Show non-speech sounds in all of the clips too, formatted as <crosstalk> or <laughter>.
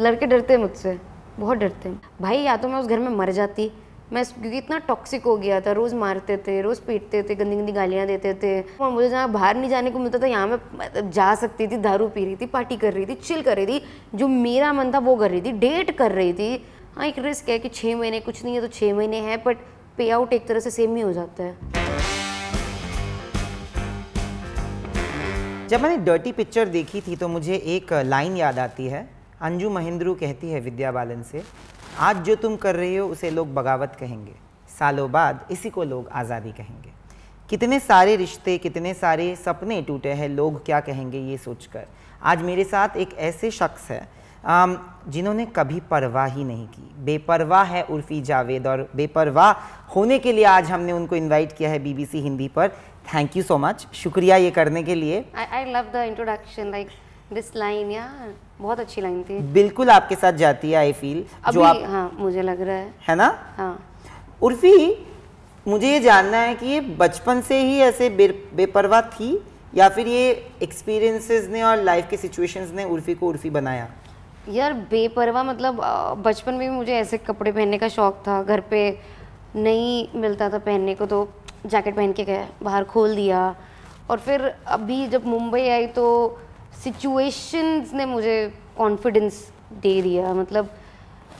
लड़के डरते हैं मुझसे बहुत डरते हैं भाई या तो मैं उस घर में मर जाती मैं क्योंकि इतना टॉक्सिक हो गया था रोज़ मारते थे रोज़ पीटते थे गंदी गंदी गालियाँ देते थे और मुझे जहाँ बाहर नहीं जाने को मिलता था यहाँ मैं मतलब जा सकती थी दारू पी रही थी पार्टी कर रही थी चिल कर रही थी जो मेरा मन था वो कर रही थी डेट कर रही थी हाँ एक रिस्क है कि छः महीने कुछ नहीं है तो छः महीने हैं बट पे आउट एक तरह से सेम ही हो जाता है जब मैंने डर्टी पिक्चर देखी थी तो मुझे एक लाइन याद आती है अंजू महेंद्रू कहती है विद्या बालन से आज जो तुम कर रहे हो उसे लोग बगावत कहेंगे सालों बाद इसी को लोग आज़ादी कहेंगे कितने सारे रिश्ते कितने सारे सपने टूटे हैं लोग क्या कहेंगे ये सोचकर आज मेरे साथ एक ऐसे शख्स है जिन्होंने कभी परवाह ही नहीं की बेपरवाह है उर्फी जावेद और बेपरवाह होने के लिए आज हमने उनको इनवाइट किया है बीबीसी हिंदी पर थैंक यू सो मच शुक्रिया ये करने के लिए I love the introduction like this line यार बहुत अच्छी लाइन थी बिल्कुल आपके साथ जाती है आई फील जो आप हाँ मुझे लग रहा है है ना हाँ उर्फी मुझे ये जानना है कि ये बचपन से ही ऐसे बे, बेपरवाह थी या फिर ये एक्सपीरियंसेस ने और लाइफ के सिचुएशंस ने उर्फी को उर्फी बनाया यार बेपरवाह मतलब बचपन में मुझे ऐसे कपड़े पहनने का शौक था घर पे नहीं मिलता था पहनने को तो जैकेट पहन के गया बाहर खोल दिया और फिर अभी जब मुंबई आई तो सिचुएशंस ने मुझे कॉन्फिडेंस दे दिया मतलब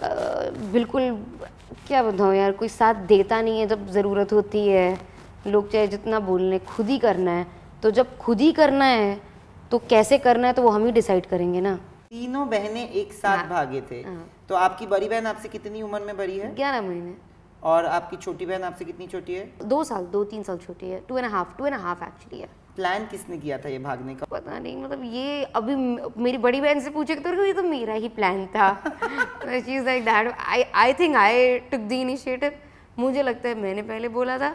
आ, बिल्कुल क्या बताऊँ यार कोई साथ देता नहीं है जब ज़रूरत होती है लोग चाहे जितना बोल लें खुद ही करना है तो जब खुद ही करना है तो कैसे करना है तो वो हम ही डिसाइड करेंगे ना तीनों बहनें एक साथ हाँ। भागे थे हाँ। तो आपकी बड़ी बहन आपसे कितनी उम्र में बड़ी है ग्यारह महीने और आपकी छोटी बहन आपसे कितनी छोटी है दो साल दो तीन साल छोटी है two and half two and half actually है प्लान किसने किया था ये भागने का पता नहीं मतलब ये अभी मेरी बड़ी बहन से पूछे तो ये तो मेरा ही प्लान था she like that I I think I took the initiative मुझे लगता है मैंने पहले बोला था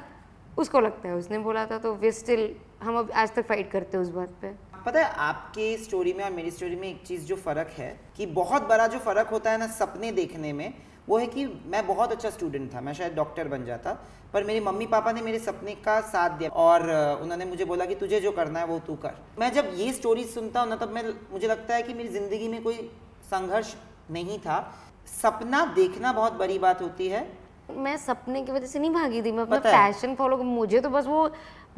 उसको लगता है उसने बोला था तो वे स्टिल हम अब आज तक फाइट करते हैं उस बात पे पता है आपके स्टोरी में और मेरी स्टोरी में एक चीज़ जो फ़र्क है कि बहुत बड़ा जो फ़र्क होता है ना सपने देखने में वो है कि मैं बहुत अच्छा स्टूडेंट था मैं शायद डॉक्टर बन जाता पर मेरे मम्मी पापा ने मेरे सपने का साथ दिया और उन्होंने मुझे बोला कि तुझे जो करना है वो तू कर मैं जब ये स्टोरी सुनता हूँ ना तब मैं मुझे लगता है कि मेरी ज़िंदगी में कोई संघर्ष नहीं था सपना देखना बहुत बड़ी बात होती है मैं सपने की वजह से नहीं भागी थी मैं अपना पैशन फॉलो मुझे तो बस वो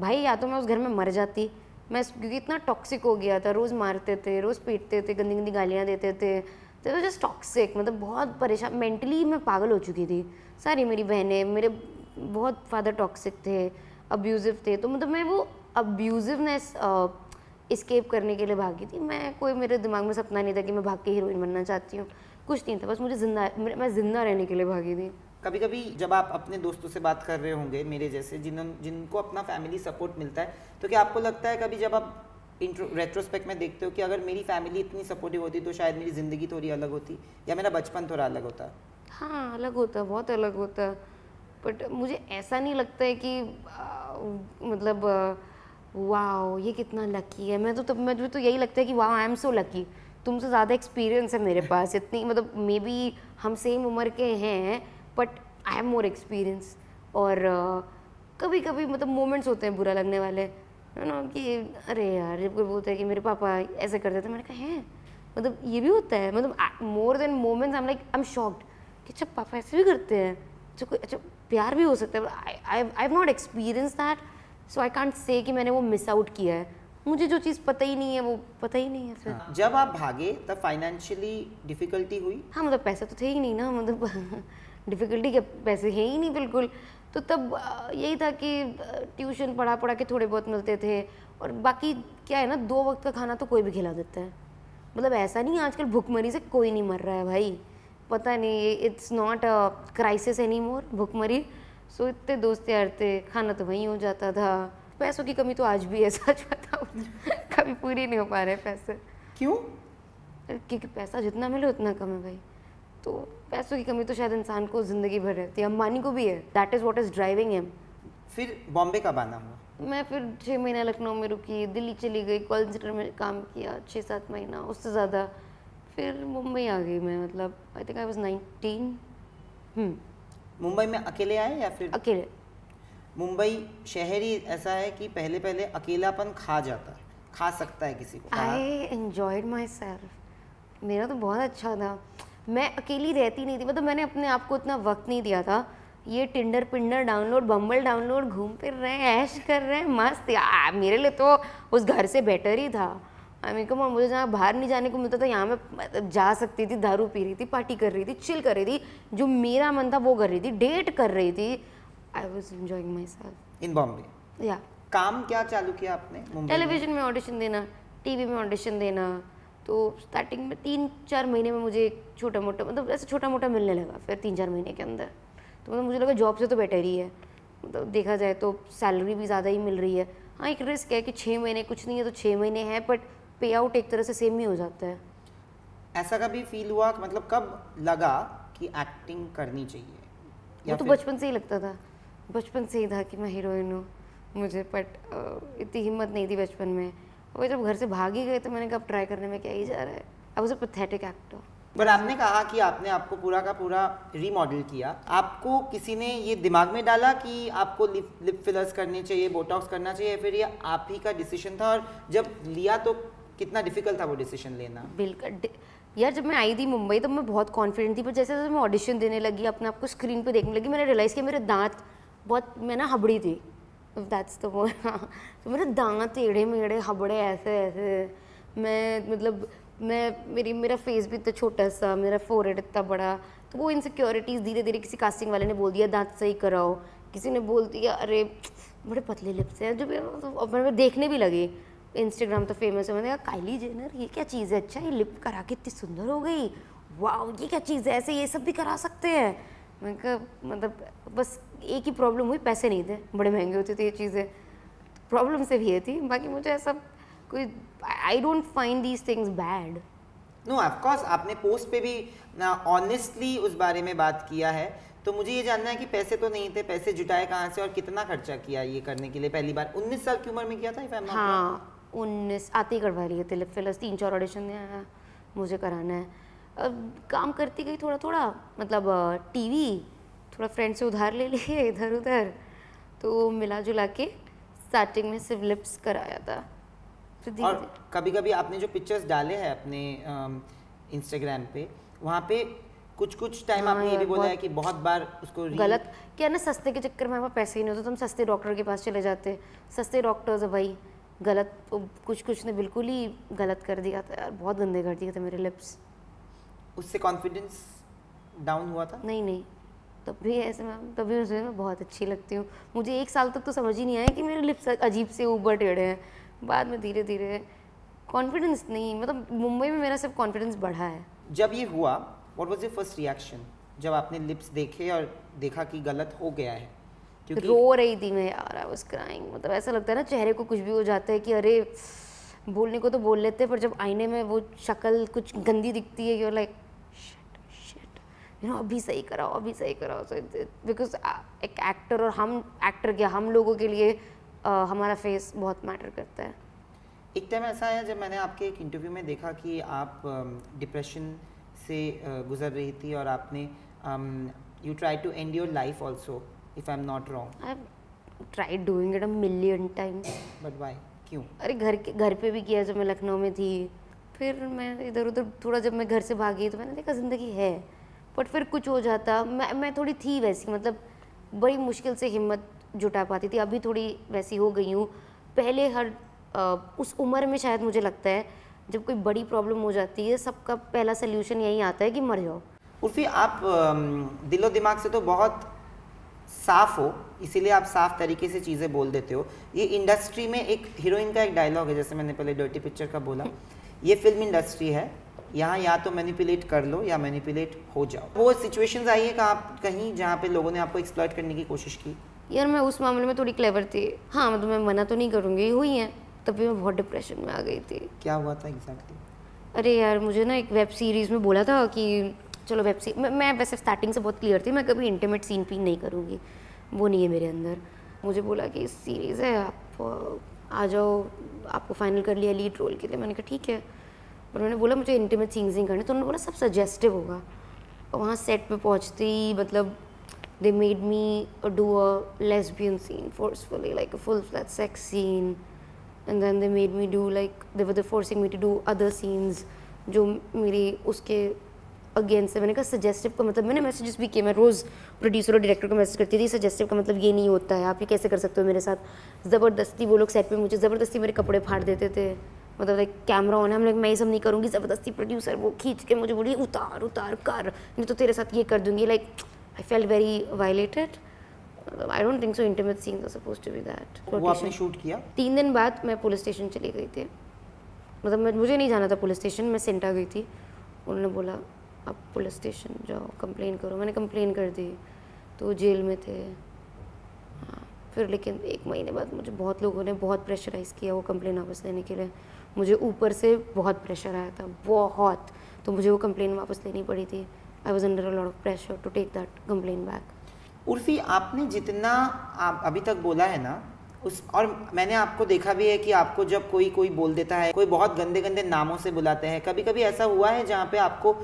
भाई या तो मैं उस घर में मर जाती मैं क्योंकि इतना टॉक्सिक हो गया था रोज़ मारते थे रोज़ पीटते थे गंदी गंदी गालियाँ देते थे तो जस्ट टॉक्सिक मतलब बहुत परेशान मेंटली मैं पागल हो चुकी थी सारी मेरी बहनें मेरे बहुत फादर टॉक्सिक थे अब्यूज़िव थे तो मतलब मैं वो अब्यूज़िवनेस इस्केप uh, करने के लिए भागी थी मैं कोई मेरे दिमाग में सपना नहीं था कि मैं भाग के हीरोइन बनना चाहती हूँ कुछ नहीं था बस मुझे जिंदा मैं जिंदा रहने के लिए भागी थी कभी कभी जब आप अपने दोस्तों से बात कर रहे होंगे मेरे जैसे जिन जिनको अपना फैमिली सपोर्ट मिलता है तो क्या आपको लगता है कभी जब आप रेट्रोस्पेक्ट में देखते हो कि अगर मेरी फैमिली इतनी सपोर्टिव होती तो शायद मेरी ज़िंदगी थोड़ी अलग होती या मेरा बचपन थोड़ा अलग होता हाँ अलग होता बहुत अलग होता बट मुझे ऐसा नहीं लगता है कि आ, मतलब वाह ये कितना लकी है मैं तो तब मुझे तो यही लगता है कि वाह आई एम सो लकी तुमसे ज़्यादा एक्सपीरियंस है मेरे पास इतनी मतलब मे बी हम सेम उम्र के हैं but I am more experience और आ, कभी कभी मतलब मोमेंट्स होते हैं बुरा लगने वाले यू कि अरे यार जब कोई बोलता है कि मेरे पापा ऐसे करते थे तो मैंने कहा है मतलब ये भी होता है मतलब more than moments I am like I am shocked कि अच्छा पापा ऐसे भी करते हैं अच्छा कोई अच्छा प्यार भी हो सकता है I have not experience that so I can't say कि मैंने वो मिस आउट किया है मुझे जो चीज़ पता ही नहीं है वो पता ही नहीं है फिर हाँ। जब आप भागे तब फाइनेंशियली डिफिकल्टी हुई हाँ मतलब पैसा तो थे ही नहीं ना मतलब डिफिकल्टी <laughs> के पैसे हैं ही नहीं बिल्कुल तो तब यही था कि ट्यूशन पढ़ा पढ़ा के थोड़े बहुत मिलते थे और बाकी क्या है ना दो वक्त का खाना तो कोई भी खिला देता है मतलब ऐसा नहीं आजकल भुखमरी से कोई नहीं मर रहा है भाई पता नहीं it's not a crisis any more भुखमरी सो इतने दोस्त यार थे खाना तो वहीं हो जाता था पैसों की कमी तो आज भी है सच बताऊँ कभी पूरी नहीं हो पा रहे पैसे क्यों क्योंकि पैसा जितना मिले उतना कम है भाई तो पैसों की कमी तो शायद इंसान को ज़िंदगी भर रहती है अम्बानी को भी है that is what is driving him फिर बॉम्बे का बना हुआ मैं फिर छः महीना लखनऊ में रुकी दिल्ली चली गई कॉल सेंटर में काम किया छः सात महीना उससे ज़्यादा फिर मुंबई आ गई मैं मतलब I think I was nineteen Mumbai में अकेले आए या फिर अकेले मुंबई शहर ही ऐसा है कि पहले पहले अकेलापन खा जाता है खा सकता है किसी को आई एंजॉयड माई सेल्फ मेरा तो बहुत अच्छा था मैं अकेली रहती नहीं थी मतलब मैंने अपने आप को इतना वक्त नहीं दिया था ये टिंडर पिंडर डाउनलोड बम्बल डाउनलोड घूम फिर रहे हैं ऐश कर रहे हैं मस्त यार मेरे लिए तो उस घर से बेटर ही था मेरे को मुझे जहाँ बाहर नहीं जाने को मिलता था यहाँ मैं मतलब जा सकती थी दारू पी रही थी पार्टी कर रही थी चिल कर रही थी जो मेरा मन था वो कर रही थी डेट कर रही थी I was enjoying myself in Bombay या काम क्या चालू किया आपने टेलीविजन में ऑडिशन देना टीवी में ऑडिशन देना तो स्टार्टिंग में तीन चार महीने में मुझे एक छोटा मोटा मतलब ऐसे छोटा मोटा मिलने लगा फिर तीन चार महीने के अंदर तो मतलब मुझे लगा जॉब से तो बेटर ही है मतलब देखा जाए तो सैलरी भी ज़्यादा ही मिल रही है हाँ एक रिस्क है कि छः महीने कुछ नहीं है तो छः महीने हैं बट पे आउट एक तरह से सेम ही हो जाता है ऐसा कभी फील हुआ मतलब कब लगा कि एक्टिंग करनी चाहिए या तो बचपन से ही लगता था बचपन से ही था कि मैं हीरोइन हूँ मुझे बट इतनी हिम्मत नहीं थी बचपन में वो जब घर से भाग ही गए तो मैंने कहा ट्राई करने में क्या ही जा रहा है अब उसे पथेटिक एक्टर पर आपने कहा कि आपने आपको पूरा का पूरा रीमॉडल किया आपको किसी ने ये दिमाग में डाला कि आपको लिप लिप फिलर्स करने चाहिए बोटॉक्स करना चाहिए फिर ये आप ही का डिसीजन था और जब लिया तो कितना डिफिकल्ट था वो डिसीजन लेना बिल्कुल यार जब मैं आई थी मुंबई तो मैं बहुत कॉन्फिडेंट थी पर जैसे जैसे मैं ऑडिशन देने लगी अपने आपको स्क्रीन पर देखने लगी मैंने रियलाइज़ किया मेरे दांत बहुत मैं ना हबड़ी थी दैट्स द वन हाँ तो मेरे दांत टेढ़े मेढ़े हबड़े ऐसे ऐसे मैं मतलब मैं मेरी मेरा फेस भी इतना छोटा सा मेरा फोरहेड इतना बड़ा तो वो इनसिक्योरिटीज़ धीरे धीरे किसी कास्टिंग वाले ने बोल दिया दांत सही कराओ किसी ने बोल दिया अरे बड़े पतले लिप्स हैं जो तो मैं देखने भी लगी इंस्टाग्राम तो फेमस है मैंने कहा काइली जेनर ये क्या चीज़ है अच्छा ये लिप करा के इतनी सुंदर हो गई वाह ये क्या चीज़ है ऐसे ये सब भी करा सकते हैं मैंने कहा मतलब बस एक ही प्रॉब्लम हुई पैसे नहीं थे बड़े महंगे होते थे ये चीज़ें प्रॉब्लम से भी ये थी बाकी मुझे ऐसा कोई I don't find these things bad no of course आपने पोस्ट पे भी ऑनेस्टली उस बारे में बात किया है तो मुझे ये जानना है कि पैसे तो नहीं थे पैसे जुटाए कहाँ से और कितना खर्चा किया ये करने के लिए पहली बार उन्नीस साल की उम्र में किया था हाँ उन्नीस आते ही करवा लिए थे लिप फिलस तीन चार ऑडिशन आया हाँ, मुझे कराना है अब काम करती गई थोड़ा थोड़ा मतलब टीवी थोड़ा फ्रेंड से उधार ले लिए इधर उधर तो मिला जुला के स्टार्टिंग में सिर्फ लिप्स कराया था और कभी कभी आपने जो पिक्चर्स डाले हैं अपने इंस्टाग्राम पे वहाँ पे कुछ कुछ टाइम हाँ आपने ये भी बोला है कि बहुत बार उसको गलत क्या ना सस्ते के चक्कर में हमारे पैसे ही नहीं होते तो हम सस्ते डॉक्टर के पास चले जाते सस्ते डॉक्टर्स है भाई गलत कुछ कुछ ने बिल्कुल ही गलत कर दिया था यार बहुत गंदे कर दिए थे मेरे लिप्स उससे कॉन्फिडेंस डाउन हुआ था नहीं नहीं तब भी ऐसे मैम तब भी उस में बहुत अच्छी लगती हूँ मुझे एक साल तक तो समझ ही नहीं आया कि मेरे लिप्स अजीब से ऊबर टेढ़े हैं बाद में धीरे धीरे कॉन्फिडेंस नहीं मतलब मुंबई में मेरा सिर्फ कॉन्फिडेंस बढ़ा है जब ये हुआ what was your first reaction जब आपने लिप्स देखे और देखा कि गलत हो गया है क्योंकि रो रही थी मैं यार आई वाज क्राइंग मतलब ऐसा लगता है ना चेहरे को कुछ भी हो जाता है कि अरे बोलने को तो बोल लेते हैं पर जब आईने में वो शक्ल कुछ गंदी दिखती है you like like, you know अभी सही कराओ अभी सही कराओ सो बिकॉज एक एक्टर और हम एक्टर के हम लोगों के लिए आ, हमारा फेस बहुत मैटर करता है एक टाइम ऐसा आया जब मैंने आपके एक इंटरव्यू में देखा कि आप डिप्रेशन से गुजर रही थी और आपने you try to end your life also if I am not wrong I tried doing it a million times but why क्यों अरे घर के घर पे भी किया जब मैं लखनऊ में थी फिर मैं इधर उधर थोड़ा जब मैं घर से भागी तो मैंने देखा ज़िंदगी है बट फिर कुछ हो जाता मैं मैं थोड़ी थी वैसी मतलब बड़ी मुश्किल से हिम्मत जुटा पाती थी अभी थोड़ी वैसी हो गई हूँ पहले हर आ, उस उम्र में शायद मुझे लगता है जब कोई बड़ी प्रॉब्लम हो जाती है सबका पहला सोल्यूशन यही आता है कि मर जाओ उर्फी आप दिलो दिमाग से तो बहुत साफ हो इसीलिए आप साफ तरीके से चीज़ें बोल देते हो ये इंडस्ट्री में एक हीरोइन का एक डायलॉग है जैसे मैंने पहले डोटी पिक्चर का बोला <laughs> ये फिल्म इंडस्ट्री है यहाँ या तो मैनिपुलेट कर लो या मैनिपुलेट हो जाओ वो सिचुएशन आई है आप कहीं जहाँ पे लोगों ने आपको एक्सप्लॉयट करने की कोशिश की यार मैं उस मामले में थोड़ी क्लेवर थी हाँ मतलब मैं मना तो नहीं करूँगी हुई है तभी मैं बहुत डिप्रेशन में आ गई थी क्या हुआ था एग्जैक्टली अरे यार मुझे ना एक वेब सीरीज़ में बोला था कि चलो वेब सीरीज मैं, मैं वैसे स्टार्टिंग से बहुत क्लियर थी मैं कभी इंटीमेट सीन भी नहीं करूँगी वो नहीं है मेरे अंदर मुझे बोला कि सीरीज़ है आप आ जाओ आपको फाइनल कर लिया लीड रोल के लिए मैंने कहा ठीक है उन्होंने बोला मुझे इंटीमेट सीन्स नहीं करने तो उन्होंने बोला सब सजेस्टिव होगा और तो वहाँ सेट पे पहुँचते ही मतलब they made me do a lesbian scene forcefully like a full flat sex scene and then they made me do like they were forcing me to do other scenes जो मेरे उसके अगेंस्ट है मैंने कहा सजेस्टिव का मतलब मैंने messages भी किए मैं रोज़ प्रोड्यूसर और डायरेक्टर को मैसेज करती थी सजेस्टिव का मतलब ये नहीं होता है आप ये कैसे कर सकते हो मेरे साथ ज़बरदस्ती वो लोग सेट पे मुझे ज़बरदस्ती मेरे कपड़े फाड़ देते थे मतलब लाइक कैमरा ऑन है हम लोग मैं ये सब नहीं करूँगी ज़बरदस्ती प्रोड्यूसर वो खींच के मुझे बोली उतार उतार कर नहीं तो तेरे साथ ये कर दूँगी like I felt very violated I don't think so intimate scene suppose to be that वो आपने शूट किया तीन दिन बाद मैं पुलिस स्टेशन चली गई थी मतलब मैं मुझे नहीं जाना था पुलिस स्टेशन मैं सेंटा गई थी उन्होंने बोला आप पुलिस स्टेशन जाओ कंप्लेन करो मैंने कंप्लेन कर दी तो जेल में थे हाँ फिर लेकिन एक महीने बाद मुझे बहुत लोगों ने बहुत प्रेशराइज़ किया वो कंप्लेन वापस लेने के लिए मुझे ऊपर से बहुत प्रेशर आया था बहुत तो मुझे वो कंप्लेन वापस लेनी पड़ी थी I was under lot of pressure to take that complain back Urfi आपने जितना आप अभी तक बोला है ना उस और मैंने आपको देखा भी है कि आपको जब कोई कोई बोल देता है कोई बहुत गंदे गंदे नामों से बुलाते हैं कभी कभी ऐसा हुआ है जहाँ पे आपको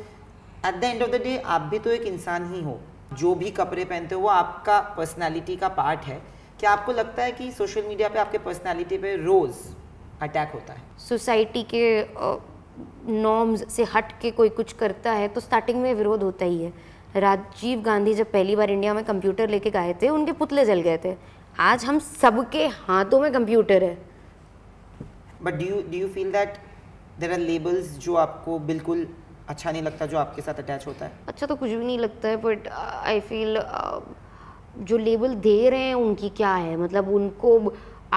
at the end of the day आप भी तो एक इंसान ही हो जो भी कपड़े पहनते हो वो आपका पर्सनालिटी का पार्ट है क्या आपको लगता है कि सोशल मीडिया पे आपके पर्सनैलिटी पे रोज़ अटैक होता है सोसाइटी के नॉर्म्स से हट के कोई कुछ करता है तो स्टार्टिंग में विरोध होता ही है राजीव गांधी जब पहली बार इंडिया में कंप्यूटर लेके गए थे उनके पुतले जल गए थे आज हम सबके हाथों में कंप्यूटर है but do do you feel that there are labels जो आपको बिल्कुल अच्छा नहीं लगता जो आपके साथ अटैच होता है अच्छा तो कुछ भी नहीं लगता है बट आई फील जो लेबल दे रहे हैं उनकी क्या है मतलब उनको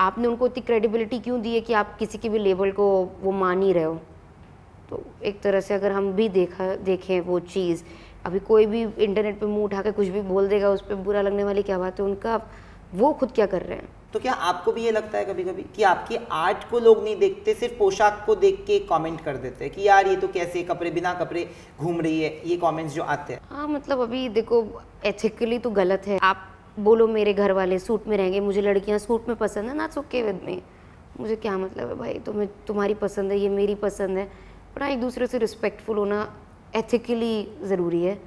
आपने उनको इतनी क्रेडिबिलिटी क्यों दी है कि आप किसी के भी लेबल को वो मान ही रहे हो तो एक तरह से अगर हम भी देखा देखें वो चीज़ अभी कोई भी इंटरनेट पे मुंह उठा के कुछ भी बोल देगा उस पर बुरा लगने वाली क्या बात है उनका वो खुद क्या कर रहे हैं तो क्या आपको भी ये लगता है कभी कभी कि आपके आर्ट को लोग नहीं देखते सिर्फ पोशाक को देख के कमेंट कर देते हैं कि यार ये तो कैसे कपड़े बिना कपड़े घूम रही है ये कमेंट्स जो आते हैं हाँ मतलब अभी देखो एथिकली तो गलत है आप बोलो मेरे घर वाले सूट में रहेंगे मुझे लड़कियाँ सूट में पसंद है ना सुखे विद में मुझे क्या मतलब है भाई तुम्हें तुम्हारी पसंद है ये मेरी पसंद है पर हाँ, एक दूसरे से रिस्पेक्टफुल होना एथिकली ज़रूरी है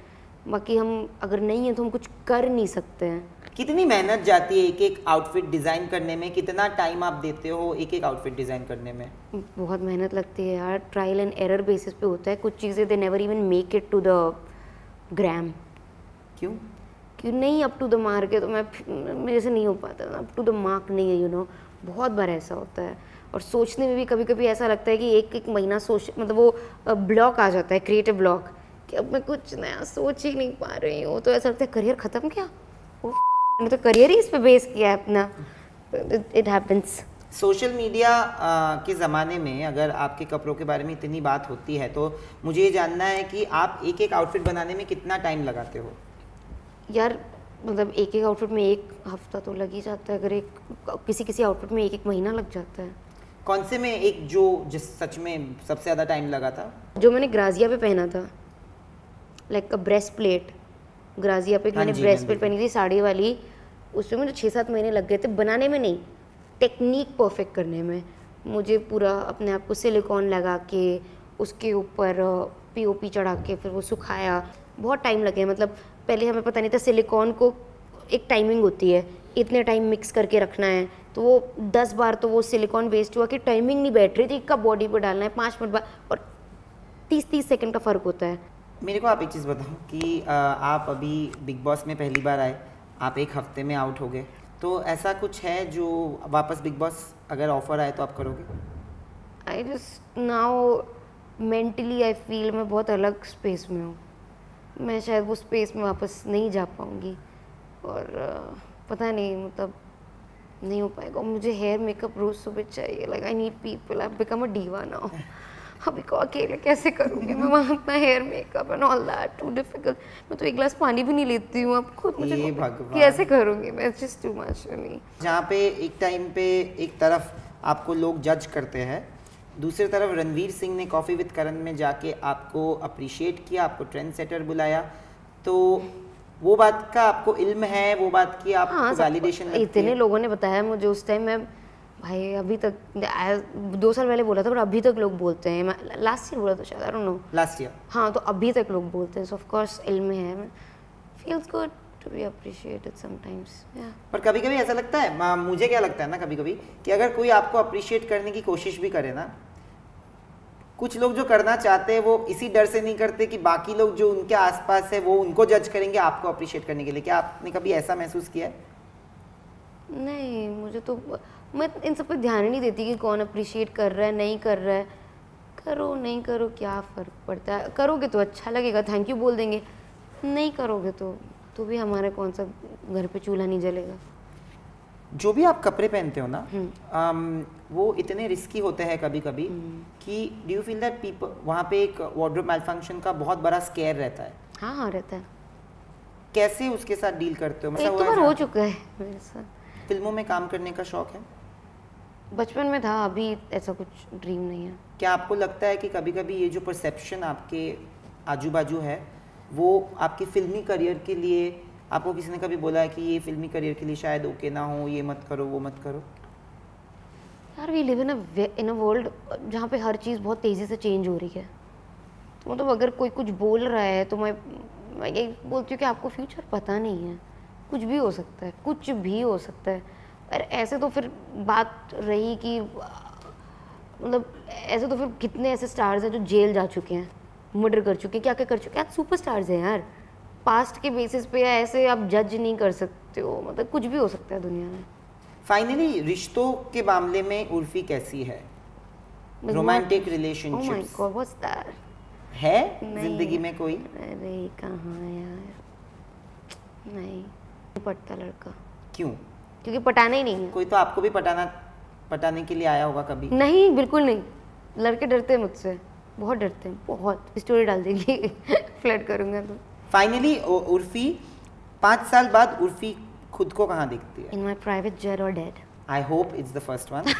बाकी हम अगर नहीं है तो हम कुछ कर नहीं सकते हैं कितनी मेहनत जाती है एक एक आउटफिट डिज़ाइन करने में कितना टाइम आप देते हो एक एक आउटफिट डिज़ाइन करने में बहुत मेहनत लगती है यार ट्रायल एंड एरर बेसिस पे होता है कुछ चीज़ें they never even make it to the gram क्यों कि नहीं अप टू द मार्क है तो मैं मेरे से नहीं हो पाता अप टू द मार्क नहीं है यू you नो know? बहुत बार ऐसा होता है और सोचने में भी कभी कभी ऐसा लगता है कि एक एक महीना सोच मतलब वो ब्लॉक आ जाता है क्रिएटिव ब्लॉक कि अब मैं कुछ नया सोच ही नहीं पा रही हूँ तो ऐसा लगता है करियर ख़त्म क्या मैंने तो करियर ही इस पर बेस किया है अपना इट तो हैपन्स सोशल मीडिया के ज़माने में अगर आपके कपड़ों के बारे में इतनी बात होती है तो मुझे ये जानना है कि आप एक एक आउटफिट बनाने में कितना टाइम लगाते हो यार मतलब एक एक आउटफिट में एक हफ्ता तो लग ही जाता है अगर एक किसी किसी आउटफिट में एक एक महीना लग जाता है कौन से में एक जो जिस सच में सबसे ज़्यादा टाइम लगा था जो मैंने ग्राजिया पे पहना था like a breast plate Grazia पे हाँ मैंने ब्रेस्ट प्लेट हाँ पहनी थी साड़ी वाली उसमें मुझे छः सात महीने लग गए थे बनाने में नहीं टेक्निक परफेक्ट करने में मुझे पूरा अपने आप को सिलिकॉन लगा के उसके ऊपर पी ओ पी चढ़ा के फिर वो सुखाया बहुत टाइम लगे मतलब पहले हमें पता नहीं था सिलिकॉन को एक टाइमिंग होती है इतने टाइम मिक्स करके रखना है तो वो दस बार तो वो सिलिकॉन वेस्ट हुआ कि टाइमिंग नहीं बैठ रही थी कब बॉडी पर डालना है पाँच मिनट बाद और तीस तीस सेकेंड का फ़र्क होता है मेरे को आप एक चीज़ बताओ कि आप अभी बिग बॉस में पहली बार आए आप एक हफ्ते में आउट हो गए तो ऐसा कुछ है जो वापस बिग बॉस अगर ऑफर आए तो आप करोगे I just now mentally I feel मैं बहुत अलग स्पेस में हूँ मैं शायद वो स्पेस में वापस नहीं जा पाऊँगी और पता नहीं मतलब नहीं हो पाएगा मुझे हेयर मेकअप रोज़ सुबह चाहिए like I need people I become a diva now अभी को अकेले कैसे करूँगी मैं वहाँ अपना hair makeup and all that too difficult मैं तो एक ग्लास पानी भी नहीं लेती हूँ अब खुद मुझे कैसे करूँगी मैं just too much for me जहाँ पे एक टाइम पे एक तरफ आपको लोग जज करते हैं दूसरी तरफ रणवीर सिंह ने कॉफ़ी विद करण में जाके आपको अप्रिशिएट किया आपको ट्रेंड सेटर बुलाया तो वो बात का आपको इल्म है वो बात की आप हाँ, वैलिडेशन इतने लोगों ने बताया मुझे उस टाइम मैं भाई अभी तक दो साल पहले बोला था पर अभी तक लोग बोलते हैं लास्ट ईयर बोला था शायद I don't know last year हाँ तो अभी तक लोग बोलते हैं सो ऑफ कोर्स इल्म है feels good to be appreciated sometimes पर कभी कभी ऐसा लगता है मुझे क्या लगता है ना कभी कभी कि अगर कोई आपको अप्रिशिएट करने की कोशिश भी करे ना कुछ लोग जो करना चाहते हैं वो इसी डर से नहीं करते कि बाकी लोग जो उनके आसपास है वो उनको जज करेंगे आपको अप्रिशिएट करने के लिए क्या आपने कभी ऐसा महसूस किया है नहीं मुझे तो मैं इन सब पर ध्यान ही नहीं देती कि कौन अप्रिशिएट कर रहा है नहीं कर रहा है करो नहीं करो क्या फ़र्क पड़ता है करोगे तो अच्छा लगेगा थैंक यू बोल देंगे नहीं करोगे तो तो भी हमारे कौन सा घर पे चूल्हा नहीं जलेगा जो भी आप कपड़े पहनते हो ना आम, हम्म। वो इतने रिस्की होते हैं कभी कभी हम्म। कि do you feel that people वहाँ पे एक वार्ड्रोब मेलफंक्शन का बहुत बड़ा स्केयर रहता है हाँ हाँ रहता है कैसे उसके साथ डील करते हो मतलब एक तो बार हो चुका है मेरे साथ फिल्मों में काम करने का शौक है बचपन में था अभी ऐसा कुछ ड्रीम नहीं है क्या आपको लगता है कि कभी कभी ये जो परसेप्शन आपके आजू बाजू है वो आपकी फिल्मी करियर के लिए आपको किसी ने कभी बोला है कि ये फिल्मी करियर के लिए शायद ओके ना हो ये मत करो वो मत करो यार we live in in a world जहाँ पे हर चीज़ बहुत तेज़ी से चेंज हो रही है तो मतलब अगर कोई कुछ बोल रहा है तो मैं मैं यही बोलती हूँ कि आपको फ्यूचर पता नहीं है कुछ भी हो सकता है कुछ भी हो सकता है अरे ऐसे तो फिर बात रही कि मतलब ऐसे तो फिर कितने ऐसे स्टार्स हैं जो जेल जा चुके हैं मर्डर कर चुके क्या क्या कर चुके आप सुपर स्टार्स हैं यार पास्ट के बेसिस पे ऐसे आप जज नहीं कर सकते हो मतलब कुछ भी हो सकता है दुनिया में फाइनली रिश्तों के मामले में उर्फी कैसी है रोमांटिक रिलेशनशिप्स oh है जिंदगी में कोई अरे कहाँ यार नहीं पटता लड़का क्यों क्योंकि पटाना ही नहीं है कोई तो आपको भी पटाना पटाने के लिए आया होगा कभी नहीं बिल्कुल नहीं लड़के डरते हैं मुझसे बहुत डरते हैं बहुत स्टोरी डाल देंगे फ्लड <laughs> करूँगा तो फाइनली उर्फी पाँच साल बाद उर्फी खुद को कहाँ देखती है इन माई प्राइवेट जेल और dead I hope it's the first one